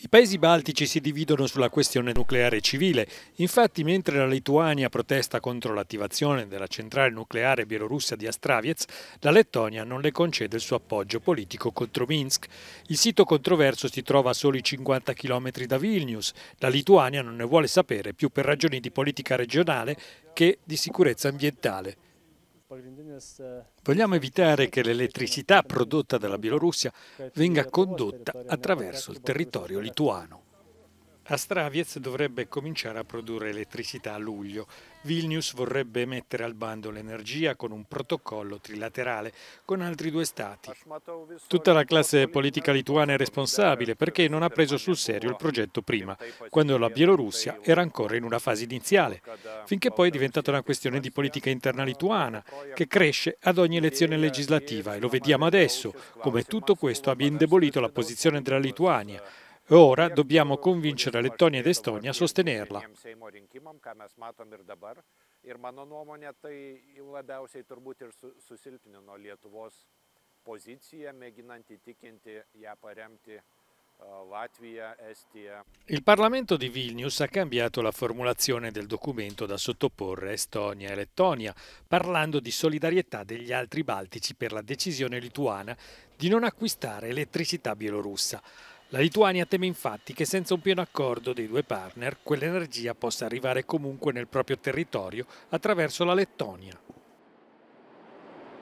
I paesi baltici si dividono sulla questione nucleare civile. Infatti, mentre la Lituania protesta contro l'attivazione della centrale nucleare bielorussa di Astraviez, la Lettonia non le concede il suo appoggio politico contro Minsk. Il sito controverso si trova a soli 50 km da Vilnius. La Lituania non ne vuole sapere più per ragioni di politica regionale che di sicurezza ambientale. Vogliamo evitare che l'elettricità prodotta dalla Bielorussia venga condotta attraverso il territorio lituano. A Straviez dovrebbe cominciare a produrre elettricità a luglio. Vilnius vorrebbe mettere al bando l'energia con un protocollo trilaterale con altri due stati. Tutta la classe politica lituana è responsabile perché non ha preso sul serio il progetto prima, quando la Bielorussia era ancora in una fase iniziale, finché poi è diventata una questione di politica interna lituana che cresce ad ogni elezione legislativa e lo vediamo adesso come tutto questo abbia indebolito la posizione della Lituania ora dobbiamo convincere Lettonia ed Estonia a sostenerla. Il Parlamento di Vilnius ha cambiato la formulazione del documento da sottoporre a Estonia e Lettonia, parlando di solidarietà degli altri baltici per la decisione lituana di non acquistare elettricità bielorussa. La Lituania teme infatti che senza un pieno accordo dei due partner quell'energia possa arrivare comunque nel proprio territorio attraverso la Lettonia.